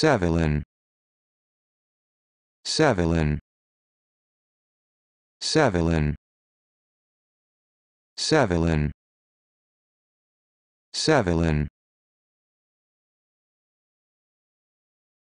Sevelin Sevelin Sevelin Sevelin Sevelin